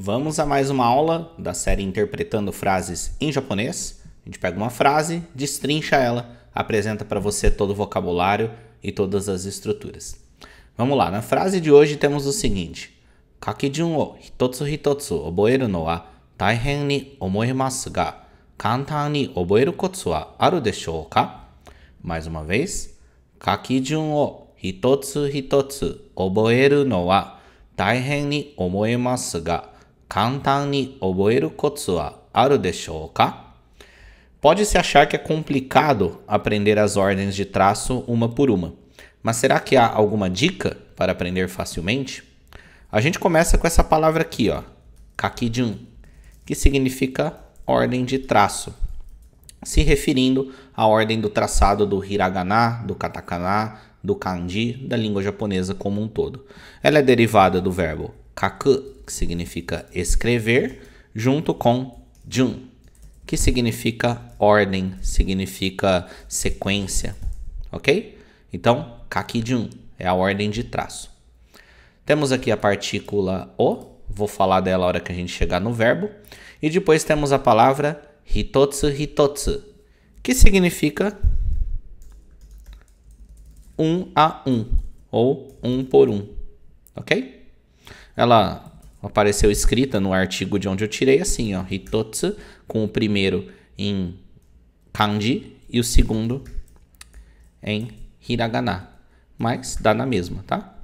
Vamos a mais uma aula da série Interpretando Frases em Japonês. A gente pega uma frase, destrincha ela, apresenta para você todo o vocabulário e todas as estruturas. Vamos lá, na frase de hoje temos o seguinte: Kakijun o hitotsu hitotsu oboeru no wa taihen ni omoimasu ga kantan ni oboeru kotsu wa aru deshou ka? Mais uma vez. Kakijun o hitotsu hitotsu oboeru no wa taihen ni omoimasu ga 簡単に覚えるコツはあるでしょうか? Pode-se achar que é complicado aprender as ordens de traço uma por uma, mas será que há alguma dica para aprender facilmente? A gente começa com essa palavra aqui, ó, kakijun, que significa ordem de traço, se referindo à ordem do traçado do hiragana, do katakana, do kanji, da língua japonesa como um todo. Ela é derivada do verbo kaku, que significa escrever, junto com jun, que significa ordem, significa sequência, ok? Então, kakijun é a ordem de traço. Temos aqui a partícula o, vou falar dela a hora que a gente chegar no verbo, e depois temos a palavra hitotsu hitotsu, que significa um a um, ou um por um, ok? Ela apareceu escrita no artigo de onde eu tirei assim, ó, hitotsu, com o primeiro em kanji e o segundo em hiragana. Mas dá na mesma, tá?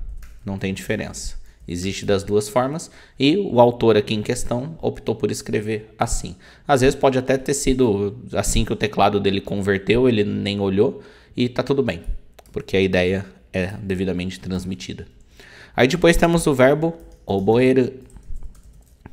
Não tem diferença. Existe das duas formas e o autor aqui em questão optou por escrever assim. Às vezes pode até ter sido assim que o teclado dele converteu, ele nem olhou e tá tudo bem, porque a ideia é devidamente transmitida. Aí depois temos o verbo Oboer,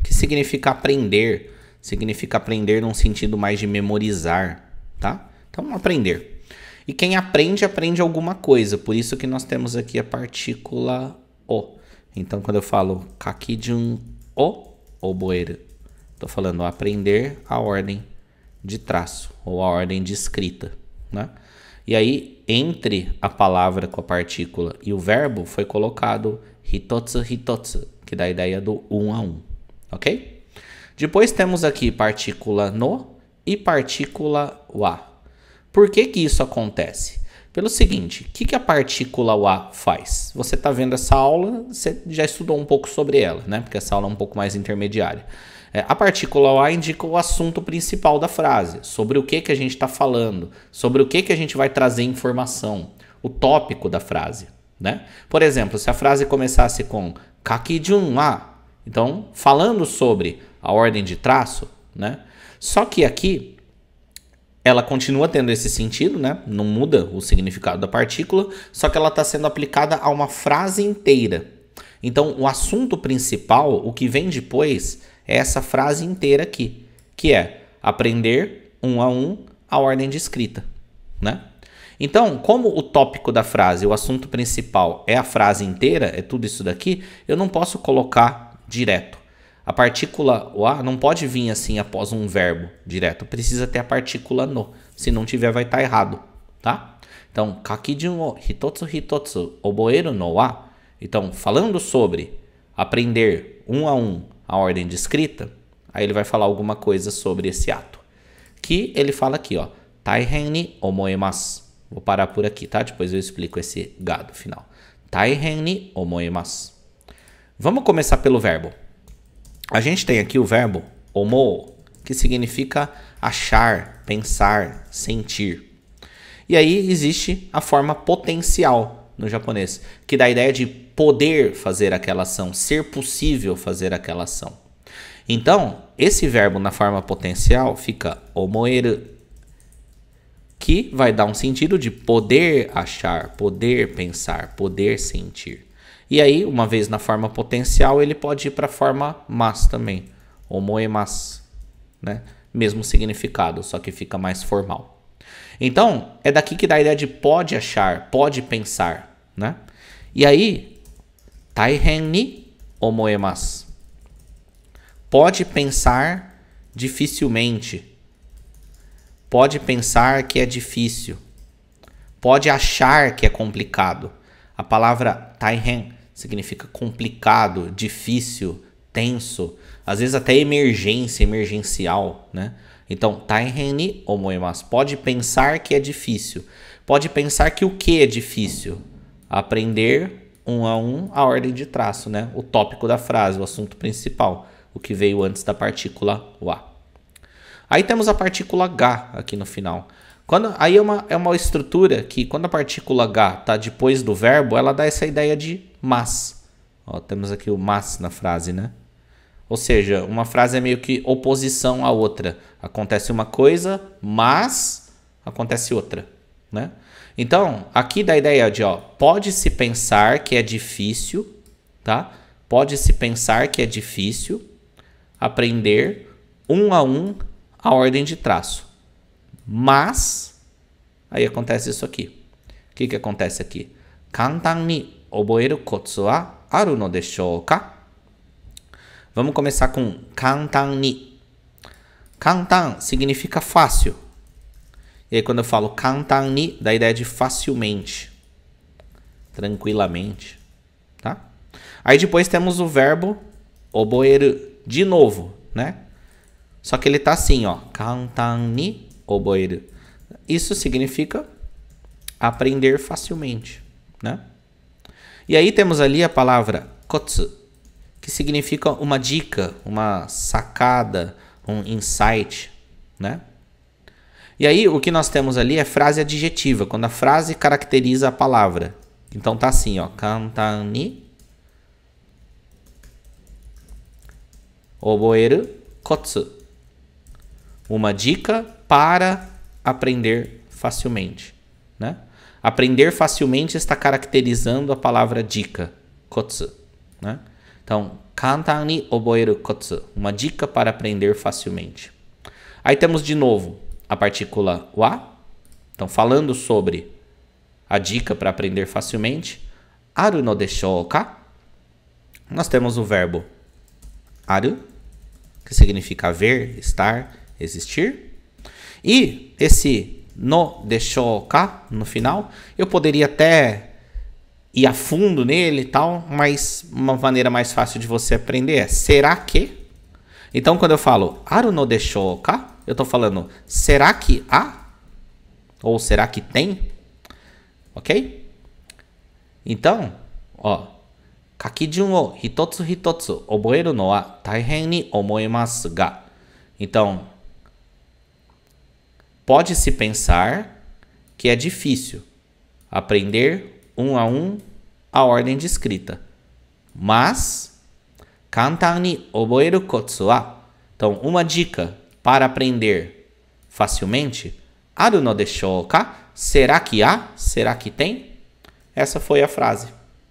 que significa aprender, significa aprender num sentido mais de memorizar, tá? Então, aprender. E quem aprende, aprende alguma coisa, por isso que nós temos aqui a partícula O. Então, quando eu falo kakijun o Oboer, estou falando aprender a ordem de traço ou a ordem de escrita, né? E aí, entre a palavra com a partícula e o verbo, foi colocado hitotsu hitotsu, que dá a ideia do um a um, ok? Depois temos aqui partícula no e partícula wa. Por que que isso acontece? Pelo seguinte, o que, que a partícula wa faz? Você está vendo essa aula, você já estudou um pouco sobre ela, né? Porque essa aula é um pouco mais intermediária. É, a partícula wa indica o assunto principal da frase, sobre o que, que a gente está falando, sobre o que, que a gente vai trazer informação, o tópico da frase né? Por exemplo, se a frase começasse com kakijun wa, então falando sobre a ordem de traço, né? Só que aqui ela continua tendo esse sentido, né? Não muda o significado da partícula, só que ela está sendo aplicada a uma frase inteira. Então, o assunto principal, o que vem depois, é essa frase inteira aqui, que é aprender um a um a ordem de escrita, né? Então, como o tópico da frase, o assunto principal é a frase inteira, é tudo isso daqui, eu não posso colocar direto. A partícula o a não pode vir assim após um verbo direto, precisa ter a partícula no. Se não tiver, vai estar tá errado, tá? Então, kakijun o hitotsu hitotsu oboeiro no wa. Então, falando sobre aprender um a um a ordem de escrita, aí ele vai falar alguma coisa sobre esse ato. Que ele fala aqui, ó. Taihen ni omoemasu. Vou parar por aqui, tá? Depois eu explico esse gado final. Taihen ni omoimasu. Vamos começar pelo verbo. A gente tem aqui o verbo omo, que significa achar, pensar, sentir. E aí existe a forma potencial no japonês, que dá a ideia de poder fazer aquela ação, ser possível fazer aquela ação. Então, esse verbo na forma potencial fica omoeru, que vai dar um sentido de poder achar, poder pensar, poder sentir. E aí, uma vez na forma potencial, ele pode ir para a forma mas também, homoemas, né? Mesmo significado, só que fica mais formal. Então, é daqui que dá a ideia de pode achar, pode pensar, né? E aí, taihen ni omoemas. Pode pensar dificilmente, pode pensar que é difícil, pode achar que é complicado. A palavra taihen significa complicado, difícil, tenso, às vezes até emergência, emergencial, né? Então, taihen ni omoimasu, pode pensar que é difícil. Pode pensar que o que é difícil? Aprender um a um a ordem de traço, né? O tópico da frase, o assunto principal, o que veio antes da partícula wa. Aí temos a partícula H aqui no final. Quando, aí é uma, é uma estrutura que, quando a partícula H está depois do verbo, ela dá essa ideia de mas. Ó, temos aqui o mas na frase, né? Ou seja, uma frase é meio que oposição à outra. Acontece uma coisa, mas acontece outra, né? Então, aqui dá a ideia de, ó, pode-se pensar que é difícil, tá? Pode-se pensar que é difícil aprender um a um a ordem de traço. Mas, aí acontece isso aqui. O que, que acontece aqui? Kantan ni oboeru kotsu wa aru no deshou ka? Vamos começar com kantan ni. Kantan significa fácil. E aí quando eu falo kantan ni, dá a ideia de facilmente. Tranquilamente. Tá? Aí depois temos o verbo oboeru de novo, né? Só que ele tá assim, ó. Kantani oboeru. Isso significa aprender facilmente, né? E aí temos ali a palavra kotsu, que significa uma dica, uma sacada, um insight, né? E aí o que nós temos ali é frase adjetiva, quando a frase caracteriza a palavra. Então tá assim, ó, kantani oboeru kotsu. Uma dica para aprender facilmente. Né? Aprender facilmente está caracterizando a palavra dica, kotsu. Né? Então, kantan ni oboeru kotsu, uma dica para aprender facilmente. Aí temos de novo a partícula wa, então falando sobre a dica para aprender facilmente, aru no deshou ka. Nós temos o verbo aru, que significa ver, estar, existir. E esse no deixou cá no final, eu poderia até ir a fundo nele e tal, mas uma maneira mais fácil de você aprender é será que? Então quando eu falo aru no deixou cá, eu estou falando será que há? Ou será que tem? Ok? Então, ó, kakijun o hitotsu hitotsu oboeru no wa taihen ni omoemasu ga. Então, Pode-se pensar que é difícil aprender um a um a ordem de escrita, mas kantani oboeru kotsu wa. Então, uma dica para aprender facilmente, aru no deshou ka? Será que há? Será que tem? Essa foi a frase,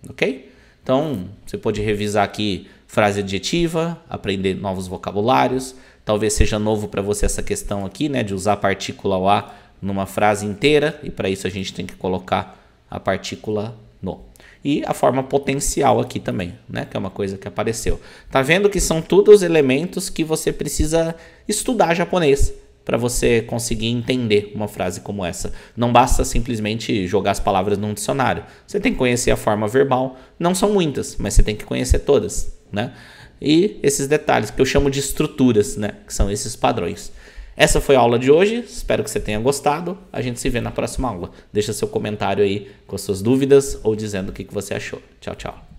ok? Então, você pode revisar aqui frase adjetiva, aprender novos vocabulários, Talvez seja novo para você essa questão aqui, né, de usar a partícula o a numa frase inteira e para isso a gente tem que colocar a partícula no. E a forma potencial aqui também, né, que é uma coisa que apareceu. Tá vendo que são todos elementos que você precisa estudar japonês para você conseguir entender uma frase como essa. Não basta simplesmente jogar as palavras num dicionário. Você tem que conhecer a forma verbal. Não são muitas, mas você tem que conhecer todas né? E esses detalhes que eu chamo de estruturas, né? Que são esses padrões. Essa foi a aula de hoje, espero que você tenha gostado. A gente se vê na próxima aula. Deixa seu comentário aí com suas dúvidas ou dizendo o que você achou. Tchau, tchau.